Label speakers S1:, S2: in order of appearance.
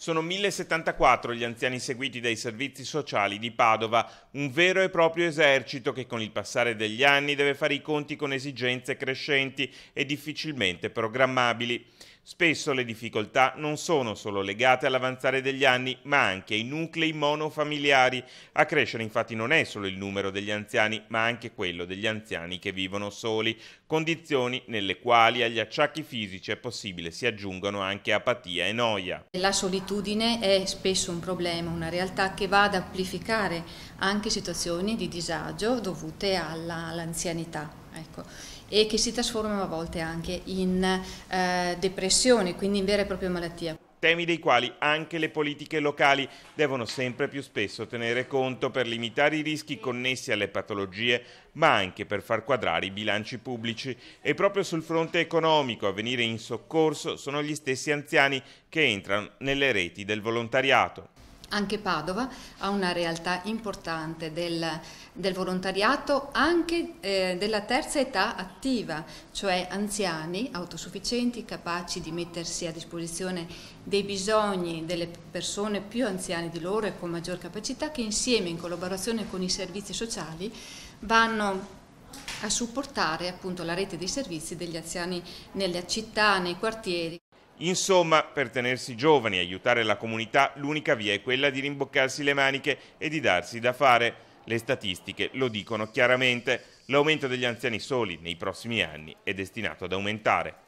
S1: Sono 1074 gli anziani seguiti dai servizi sociali di Padova, un vero e proprio esercito che con il passare degli anni deve fare i conti con esigenze crescenti e difficilmente programmabili. Spesso le difficoltà non sono solo legate all'avanzare degli anni, ma anche ai nuclei monofamiliari. A crescere infatti non è solo il numero degli anziani, ma anche quello degli anziani che vivono soli, condizioni nelle quali agli acciacchi fisici è possibile si aggiungono anche apatia e noia.
S2: La solitudine è spesso un problema, una realtà che va ad amplificare anche situazioni di disagio dovute all'anzianità. Ecco e che si trasformano a volte anche in eh, depressione, quindi in vera e propria malattia
S1: temi dei quali anche le politiche locali devono sempre più spesso tenere conto per limitare i rischi connessi alle patologie, ma anche per far quadrare i bilanci pubblici. E proprio sul fronte economico a venire in soccorso sono gli stessi anziani che entrano nelle reti del volontariato.
S2: Anche Padova ha una realtà importante del, del volontariato, anche eh, della terza età attiva, cioè anziani autosufficienti capaci di mettersi a disposizione dei bisogni delle persone più anziane di loro e con maggior capacità che insieme in collaborazione con i servizi sociali vanno a supportare appunto la rete dei servizi degli anziani nelle città, nei quartieri.
S1: Insomma, per tenersi giovani e aiutare la comunità, l'unica via è quella di rimboccarsi le maniche e di darsi da fare. Le statistiche lo dicono chiaramente, l'aumento degli anziani soli nei prossimi anni è destinato ad aumentare.